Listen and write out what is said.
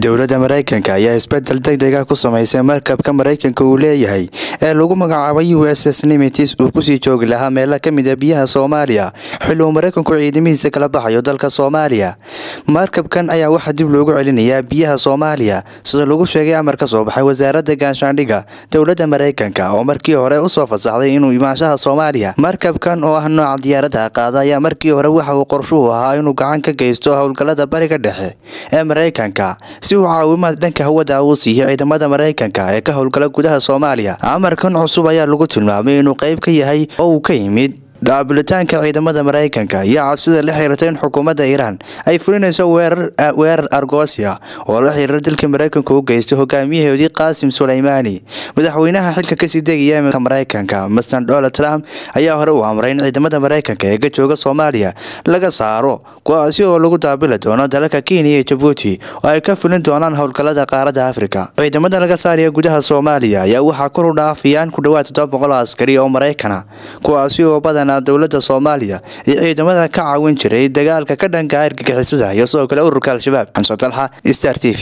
dowladda maraykanka ayaa isbedel degdeg ah ku samaysay markabka maraykanka uu leeyahay ee lagu magacaabay u s s nimitis uu kusii joogi lahaa meela ka mid a ah biyaha soomaaliya xilli uu maraykanku ciidamadiisa kala baxayo dalka soomaaliya markabkan ayaa waxaa dib loogu celinayaa biyaha soomaaliya sida lagu sheegay amar ka soo baxay wasaaradda gaashaandhigga dowladda maraykanka oo markii hore usoo fasaxday inuu imaanshaha soomaaliya markabkan oo ah nooca diyaaradaha qaada ayaa markii hore waxa uu qorshuhu ahaa inuu gacan ka geysto howlgallada bariga dhexe ee maraykanka si uu caawimaad dhanka hawada uu siiyo ciidamada maraykanka ee ka howlgala gudaha soomaaliya amarkan cusub ayaa lagu tilmaamay inuu qayb ka yahay oo uu ka yimid daabulitaanka ciidamada maraykanka ayaa cabsida la xihiirtay in xukuumadda iiraan ay fulinayso weerar argoosya oo la xiriira dilka maraykanku u geystay hogaamiyahoodii qaasim sulaymaani madaxweynaha xilka kasii degaya maraykanka mastan donald trump ayaa hore u amray in ciidamada maraykanka eega jooga soomaaliya laga saaro kuwaasi oo lagu daabili doono dalalka kenya iyo jabuuti oo ay ka fulin doonaan howlgalada qaaradda afrika ciidamada laga saaraya gudaha soomaaliya ayaa waxaa kor u dhaafiyaan ku dhowaad todoba boqol askari oo maraykana kuwaasi oo badan doonaa dowladda soomaaliya iyo ciidamada ka caawin jiray dagaalka ka dhanka argagixisaha iyo sidoo kale ururka al-shabaab xamse talxa star t v